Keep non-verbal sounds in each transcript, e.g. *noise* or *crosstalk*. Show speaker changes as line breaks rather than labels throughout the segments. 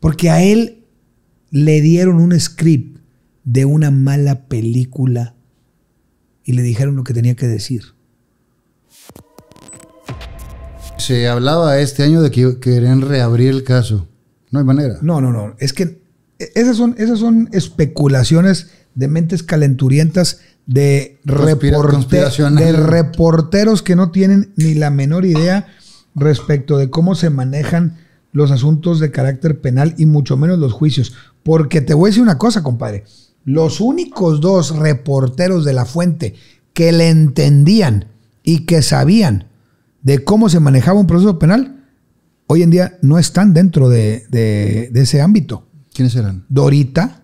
Porque a él le dieron un script de una mala
película y le dijeron lo que tenía que decir. Se hablaba este año de que querían reabrir el caso. No hay manera. No, no, no. Es que e-, esas son, esas son especulaciones de mentes
calenturientas de, de reporteros que no tienen ni la menor idea respecto de cómo se manejan los asuntos de carácter penal y mucho menos los juicios. Porque te voy a decir una cosa, compadre. Los únicos dos reporteros de la fuente que le entendían y que sabían de cómo se manejaba un proceso penal, hoy en día no están dentro de, ese ámbito. ¿Quiénes eran? Dorita.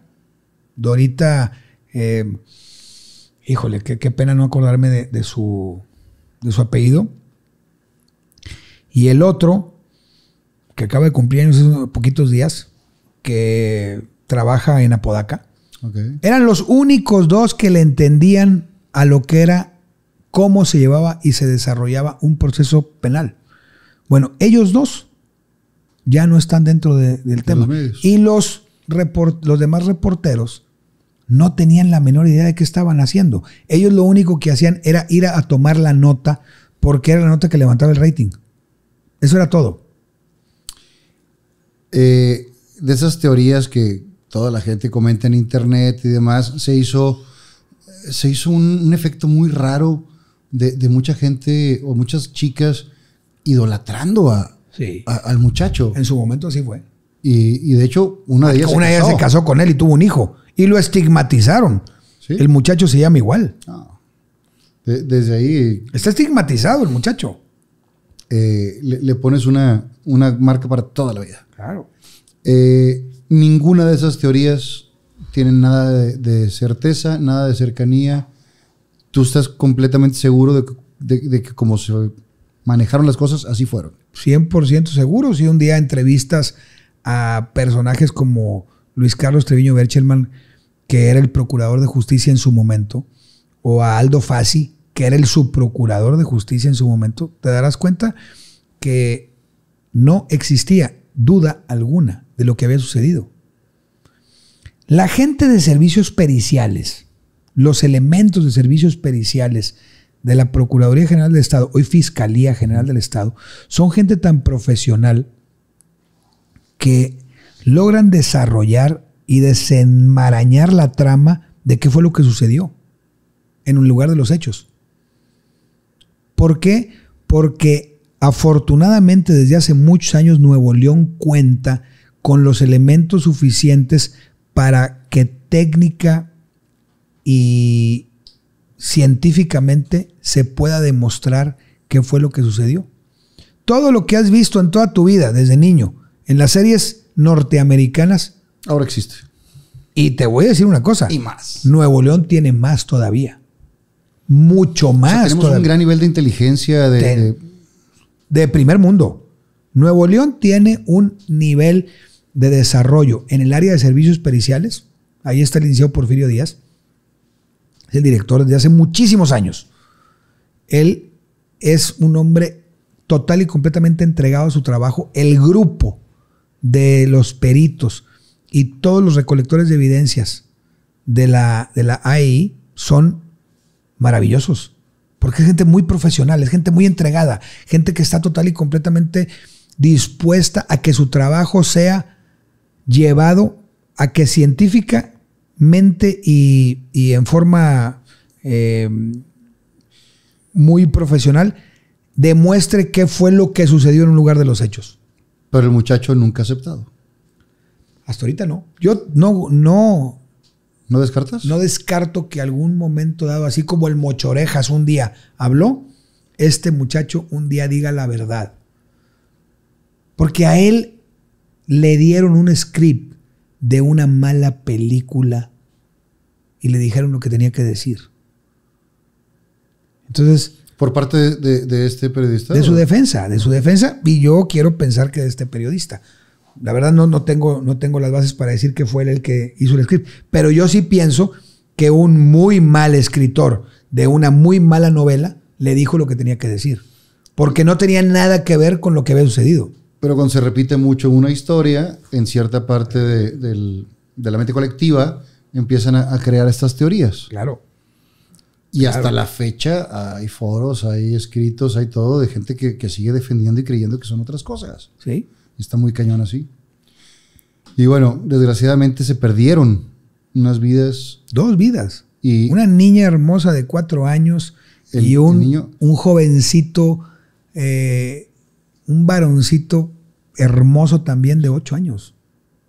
Dorita, eh, híjole, qué, pena no acordarme de, su, de su apellido. Y el otro, que acaba de cumplir en unos poquitos días, que trabaja en Apodaca. Eran los únicos dos que le entendían a lo que era cómo se llevaba y se desarrollaba un proceso penal. Bueno, ellos dos ya no están dentro del tema. y los, los demás reporteros no tenían la menor idea de qué estaban haciendo. Ellos lo único que hacían era ir a tomar la nota porque era la nota que levantaba el rating.
Eso era todo. Eh, de esas teorías que toda la gente comenta en internet y demás, se hizo, se hizo un, efecto muy raro de, mucha gente o muchas chicas idolatrando a, al muchacho. En su momento así fue.
Y, de hecho, una de ellas, una de ellas se casó con él y tuvo un hijo. Y lo estigmatizaron.
El muchacho se llama igual. Ah. desde ahí. Está estigmatizado el muchacho. Eh, le, pones una, una, marca para toda la vida. Claro. Eh, ninguna de esas teorías tiene nada de, certeza, nada de cercanía. Tú estás completamente seguro de, de que como se manejaron las cosas, así fueron. 100% seguro. Si un día entrevistas
a personajes como Luis Carlos Treviño Berchelman, que era el procurador de justicia en su momento, o a Aldo Fassi, que era el subprocurador de justicia en su momento, te darás cuenta que no existía duda alguna de lo que había sucedido. La gente de servicios periciales, los elementos de servicios periciales de la Procuraduría General del Estado, hoy Fiscalía General del Estado, son gente tan profesional que logran desarrollar y desenmarañar la trama de qué fue lo que sucedió en un lugar de los hechos. ¿Por qué? Porque afortunadamente desde hace muchos años Nuevo León cuenta con los elementos suficientes para que técnica y científicamente se pueda demostrar qué fue lo que sucedió. Todo lo que has visto en toda tu vida desde niño en las series norteamericanas ahora existe. Y te voy a decir una cosa. Y más. Nuevo León tiene más todavía mucho más. tenemos un gran nivel de inteligencia de, de, primer mundo. Nuevo León tiene un nivel de desarrollo en el área de servicios periciales. Ahí está el iniciado Porfirio Díaz. Es el director desde hace muchísimos años. Él es un hombre total y completamente entregado a su trabajo. El grupo de los peritos y todos los recolectores de evidencias de la, de la AI son maravillosos. Porque es gente muy profesional, es gente muy entregada, gente que está total y completamente dispuesta a que su trabajo sea llevado a que científicamente y, y en forma eh, muy profesional demuestre qué fue lo que sucedió en un lugar de los hechos. Pero el muchacho nunca ha aceptado. Hasta ahorita no. Yo no, no, ¿No descartas? No descarto que algún momento dado, así como el Mochorejas un día habló, este muchacho un día diga la verdad. Porque a él le dieron un script de una mala película y le dijeron lo que tenía que decir. Entonces...
¿Por parte de, este periodista?
De su defensa, de su defensa. Y yo quiero pensar que de este periodista. La verdad no, no, tengo, no tengo las bases para decir que fue él el que hizo el script, pero yo sí pienso que un muy mal escritor de una muy mala novela le dijo lo que tenía que decir,
porque no tenía nada que ver con lo que había sucedido. Pero cuando se repite mucho una historia, en cierta parte de, de la mente colectiva empiezan a, crear estas teorías. Claro. Y hasta la fecha hay foros, hay escritos, hay todo de gente que, que, sigue defendiendo y creyendo que son otras cosas. Sí. Está muy cañón así. Y bueno, desgraciadamente se perdieron unas vidas. Dos vidas. Y una niña hermosa de cuatro años y un, un jovencito,
eh, un varoncito hermoso también de ocho años.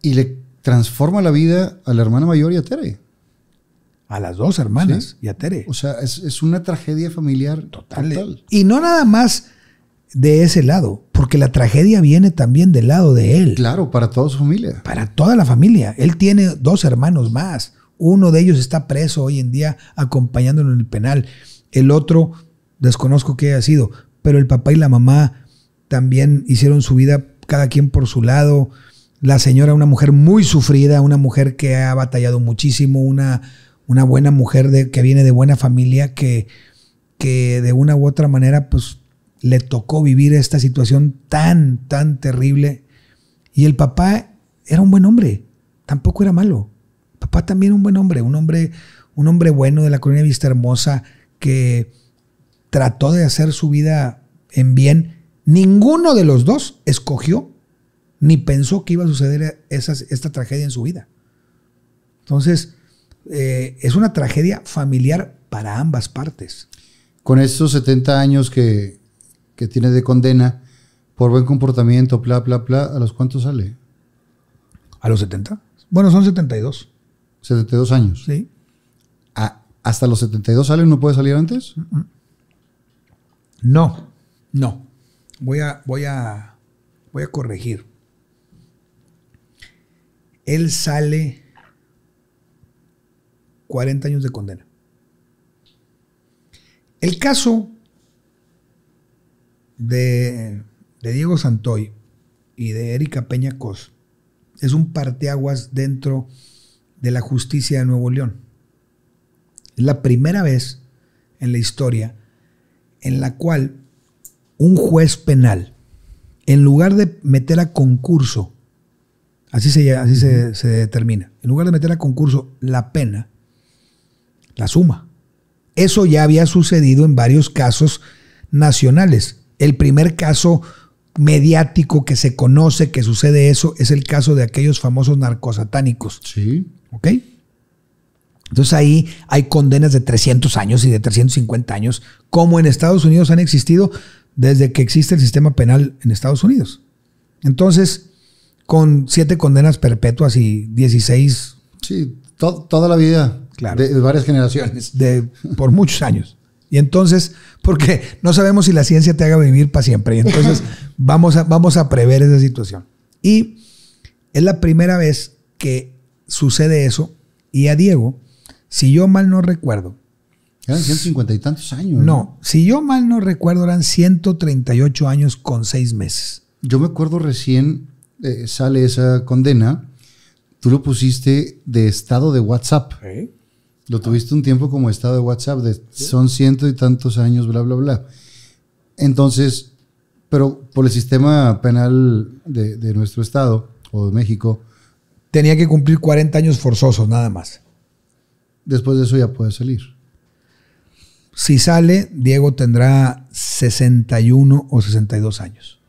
Y le transforma la vida a la hermana mayor y a Tere. A las dos hermanas y a Tere. O sea, es, una tragedia familiar total. Y no nada más
de ese lado porque la tragedia viene también del lado de él. Claro, para toda su familia. Para toda la familia. Él tiene dos hermanos más. Uno de ellos está preso hoy en día acompañándolo en el penal. El otro, desconozco qué ha sido, pero el papá y la mamá también hicieron su vida cada quien por su lado. La señora, una mujer muy sufrida, una mujer que ha batallado muchísimo, una, una buena mujer de, que viene de buena familia, que, que de una u otra manera pues le tocó vivir esta situación tan, tan terrible. Y el papá era un buen hombre, tampoco era malo. Papá también un buen hombre, un hombre, un hombre bueno de la colonia Vista Hermosa que trató de hacer su vida en bien. Ninguno de los dos escogió ni pensó que iba a suceder esa, esta tragedia en su vida. Entonces, eh, es una tragedia
familiar para ambas partes. Con estos 70 años que que tiene de condena por buen comportamiento, bla, bla, bla, ¿a los cuántos sale? ¿A los 70?
Bueno, son 72.
72 años. Sí. ¿Hasta los 72 sale? ¿No puede salir antes? No,
no. Voy a, voy a, voy a corregir. Él sale 40 años de condena. El caso de, Diego Santoy y de Erika Peña Cos es un parteaguas dentro de la justicia de Nuevo León. Es la primera vez en la historia en la cual un juez penal, en lugar de meter a concurso, así se, así se, se determina, en lugar de meter a concurso la pena, la suma. Eso ya había sucedido en varios casos nacionales. El primer caso mediático que se conoce que sucede eso es el caso de aquellos famosos narcosatánicos. Sí. ¿Ok? Entonces ahí hay condenas de 300 años y de 350 años, como en Estados Unidos han existido desde que existe el sistema penal en Estados Unidos. Entonces, con siete condenas perpetuas y 16... Sí, toda la vida. Claro. De, de varias generaciones. De, por muchos años. Y entonces, porque no sabemos si la ciencia te haga vivir para siempre. Y entonces *laughs* vamos a, vamos a prever esa situación. Y es la primera vez que sucede eso. Y a Diego, si yo mal no
recuerdo. Eran 150 y tantos años. No,
si yo mal no recuerdo, eran 138
años con seis meses. Yo me acuerdo recién eh, sale esa condena. Tú lo pusiste de estado de WhatsApp. ¿Eh? Lo tuviste un tiempo como estado de WhatsApp son ciento y tantos años, bla, bla, bla. Entonces, pero por el sistema penal de, de, nuestro estado o de México. Tenía que cumplir 40 años forzosos, nada más. Después de eso ya puede
salir. Si sale, Diego tendrá 61 o 62 años.